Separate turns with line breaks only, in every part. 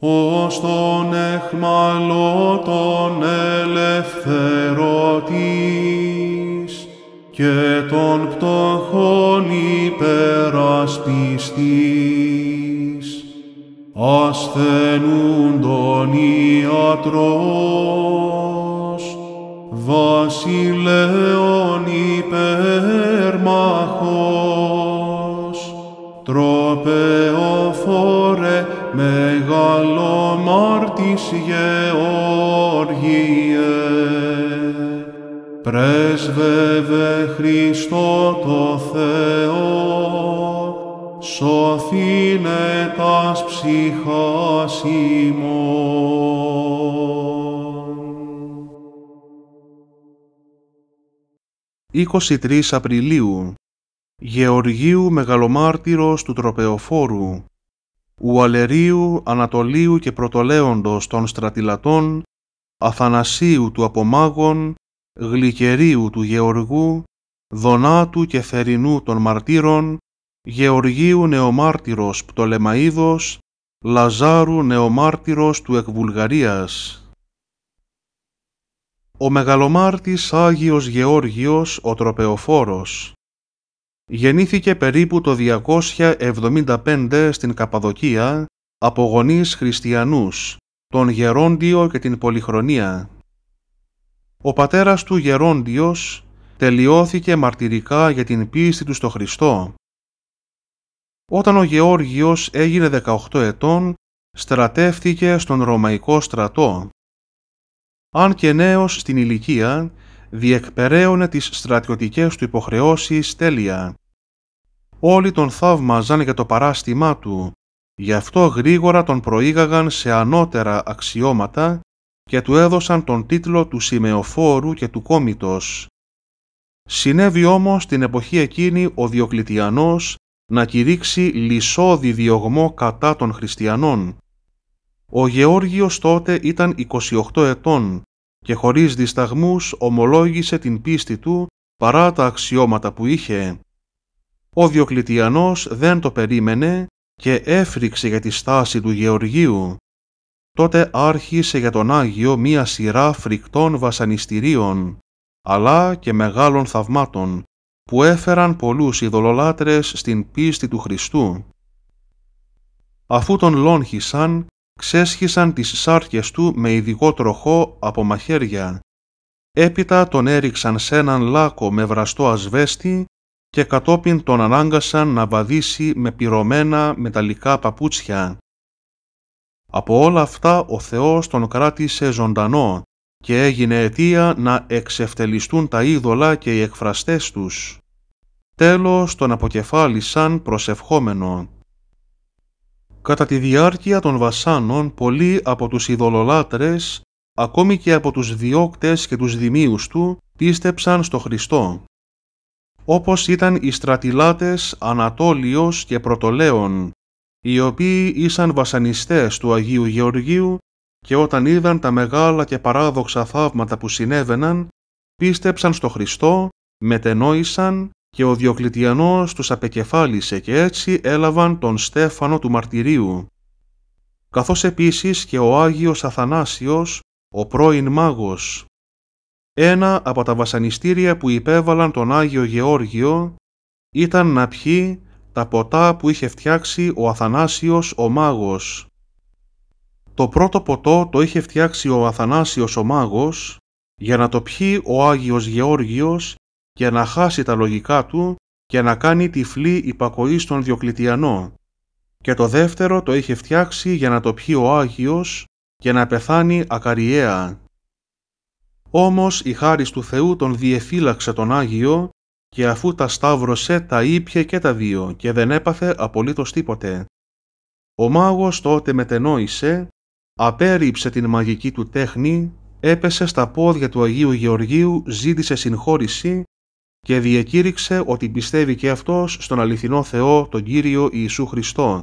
ως τον εχμαλό τον ελευθερωτής και τον πτωχόν υπερασπιστής, ασθενούν τον ιατρός, βασιλέον υπερμαχός, τροπεοφόρε με εις Γεωργίε. Πρέσβευε Χριστό το Θεό, σωθήνε τας ψυχάς ημών.
23 Απριλίου Γεωργίου Μεγαλομάρτυρος του Τροπεοφόρου ο Ουαλερίου, Ανατολίου και Πρωτολέοντος των στρατηλατών, Αθανασίου του Απομάγων, Γλυκερίου του Γεωργού, Δονάτου και Θερινού των Μαρτύρων, Γεωργίου Νεομάρτυρος Πτολεμαίδος, Λαζάρου Νεομάρτυρος του Εκβουλγαρίας. Ο Μεγαλομάρτης Άγιος Γεώργιος ο Τροπεοφόρος Γεννήθηκε περίπου το 275 στην Καπαδοκία από γονείς χριστιανούς, τον Γερόντιο και την Πολυχρονία. Ο πατέρας του Γερόντιος τελειώθηκε μαρτυρικά για την πίστη του στο Χριστό. Όταν ο Γεώργιος έγινε 18 ετών, στρατεύθηκε στον Ρωμαϊκό στρατό. Αν και νέος στην ηλικία, διεκπεραίωνε τις στρατιωτικές του υποχρεώσεις τέλεια. Όλοι τον θαύμαζαν για το παράστημά του, γι' αυτό γρήγορα τον προήγαγαν σε ανώτερα αξιώματα και του έδωσαν τον τίτλο του σημεοφόρου και του κόμητος. Συνέβη όμως την εποχή εκείνη ο Διοκλητιανός να κηρύξει λυσόδι διωγμό κατά των χριστιανών. Ο Γεώργιος τότε ήταν 28 ετών και χωρίς δισταγμούς ομολόγησε την πίστη του παρά τα αξιώματα που είχε. Ο Διοκλητιανός δεν το περίμενε και έφρυξε για τη στάση του Γεωργίου. Τότε άρχισε για τον Άγιο μία σειρά φρικτών βασανιστήριων, αλλά και μεγάλων θαυμάτων, που έφεραν πολλούς ειδωλολάτρες στην πίστη του Χριστού. Αφού τον λόγχισαν, ξέσχισαν τις σάρκες του με ειδικό τροχό από μαχαίρια. Έπειτα τον έριξαν σε έναν λάκο με βραστό ασβέστη και κατόπιν τον ανάγκασαν να βαδίσει με πυρωμένα μεταλλικά παπούτσια. Από όλα αυτά ο Θεός τον κράτησε ζωντανό και έγινε αιτία να εξευτελιστούν τα είδωλα και οι εκφραστές τους. Τέλος τον αποκεφάλισαν προσευχόμενο. Κατά τη διάρκεια των βασάνων, πολλοί από τους ειδωλολάτρες, ακόμη και από τους διώκτες και τους δημίους του, πίστεψαν στο Χριστό. Όπως ήταν οι στρατιλάτες Ανατόλιος και Πρωτολέων, οι οποίοι ήσαν βασανιστές του Αγίου Γεωργίου και όταν είδαν τα μεγάλα και παράδοξα θαύματα που συνέβαιναν, πίστεψαν στο Χριστό, μετενόησαν και ο Διοκλητιανός τους απεκεφάλισε και έτσι έλαβαν τον Στέφανο του Μαρτυρίου. Καθώς επίσης και ο Άγιος Αθανάσιος, ο πρώην μάγος. Ένα από τα βασανιστήρια που υπέβαλαν τον Άγιο Γεώργιο ήταν να πιει τα ποτά που είχε φτιάξει ο Αθανάσιος ο μάγος. Το πρώτο ποτό το είχε φτιάξει ο Αθανάσιος ο μάγος για να το πιει ο Άγιος Γεώργιος και να χάσει τα λογικά του και να κάνει τυφλή υπακοή στον Διοκλητιανό. Και το δεύτερο το είχε φτιάξει για να το πιει ο Άγιος και να πεθάνει ακαριέα. Όμως η χάρις του Θεού τον διεφύλαξε τον Άγιο και αφού τα σταύρωσε τα ήπια και τα δύο και δεν έπαθε απολύτως τίποτε. Ο μάγος τότε μετενόησε, απέρριψε την μαγική του τέχνη, έπεσε στα πόδια του Αγίου Γεωργίου, ζήτησε συγχώρηση και διακήρυξε ότι πιστεύει και αυτός στον αληθινό Θεό, τον Κύριο Ιησού Χριστό,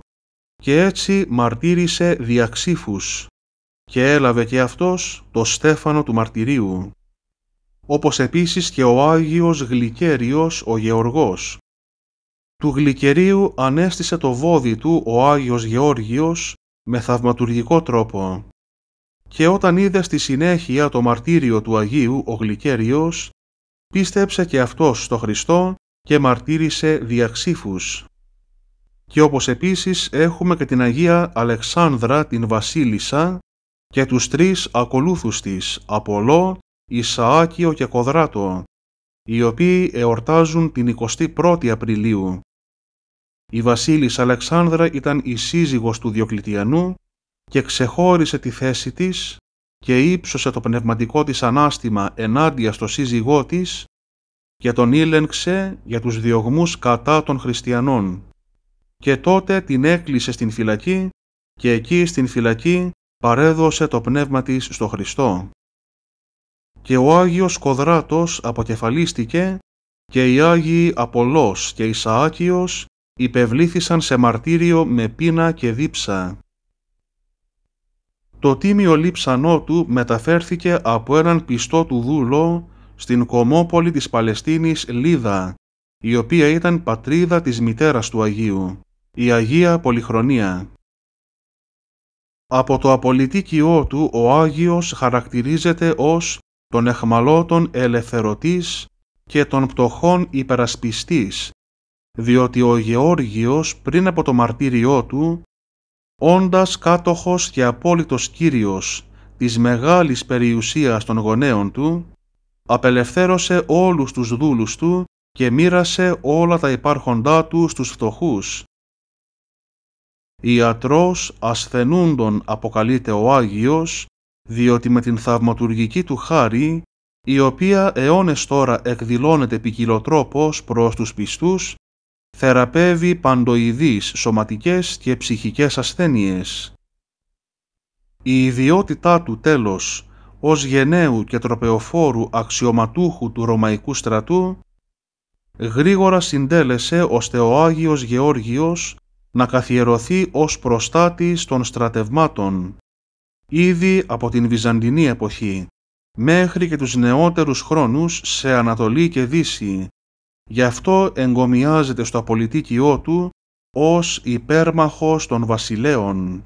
και έτσι μαρτύρησε διαξήφους και έλαβε και αυτός το στέφανο του μαρτυρίου, όπως επίσης και ο Άγιος Γλυκέριος ο Γεωργός. Του Γλυκερίου ανέστησε το βόδι του ο Άγιος Γεώργιος με θαυματουργικό τρόπο. Και όταν είδε στη συνέχεια το μαρτύριο του Αγίου ο Γλυκέριος, πίστεψε και αυτός στο Χριστό και μαρτύρησε διαξήφους. Και όπως επίσης έχουμε και την Αγία Αλεξάνδρα την Βασίλισσα και τους τρεις ακολούθους της, Απολό, Ισαάκιο και Κοδράτο, οι οποίοι εορτάζουν την 21η Απριλίου. Η Βασίλισσα Αλεξάνδρα ήταν η σύζυγος του Διοκλητιανού και ξεχώρισε τη θέση της και ύψωσε το πνευματικό της ανάστημα ενάντια στο σύζυγό της και τον ήλεγξε για τους διωγμούς κατά των χριστιανών. Και τότε την έκλεισε στην φυλακή και εκεί στην φυλακή παρέδωσε το πνεύμα της στο Χριστό. Και ο Άγιος Κοδράτος αποκεφαλίστηκε και οι Άγιοι Απολός και Ισαάκιος υπευλήθησαν σε μαρτύριο με πείνα και δίψα το τίμιο λείψανό του μεταφέρθηκε από έναν πιστό του δούλο στην κομμόπολη της Παλαιστίνης Λίδα, η οποία ήταν πατρίδα της μητέρας του Αγίου, η Αγία Πολυχρονία. Από το απολυτίκιό του ο Άγιος χαρακτηρίζεται ως τον εχμαλώτον ελευθερωτής και τον πτωχόν υπερασπιστής, διότι ο Γεώργιος πριν από το μαρτύριό του όντας κάτοχος και απόλυτος Κύριος της μεγάλης περιουσίας των γονέων του, απελευθέρωσε όλους τους δούλους του και μοίρασε όλα τα υπάρχοντά του στους φτωχούς. Ιατρός ασθενούντων αποκαλείται ο Άγιος, διότι με την θαυματουργική του χάρη, η οποία αιώνες τώρα εκδηλώνεται ποικιλοτρόπως προς τους πιστούς, θεραπεύει παντοειδείς σωματικές και ψυχικές ασθένειες. Η ιδιότητά του τέλος ως γενναίου και τροπεοφόρου αξιωματούχου του Ρωμαϊκού στρατού γρήγορα συντέλεσε ώστε ο Άγιος Γεώργιος να καθιερωθεί ως προστάτης των στρατευμάτων ήδη από την Βυζαντινή εποχή μέχρι και τους νεότερους χρόνους σε Ανατολή και Δύση Γι' αυτό εγκομιάζεται στο απολυτίκιό του ως υπέρμαχος των βασιλέων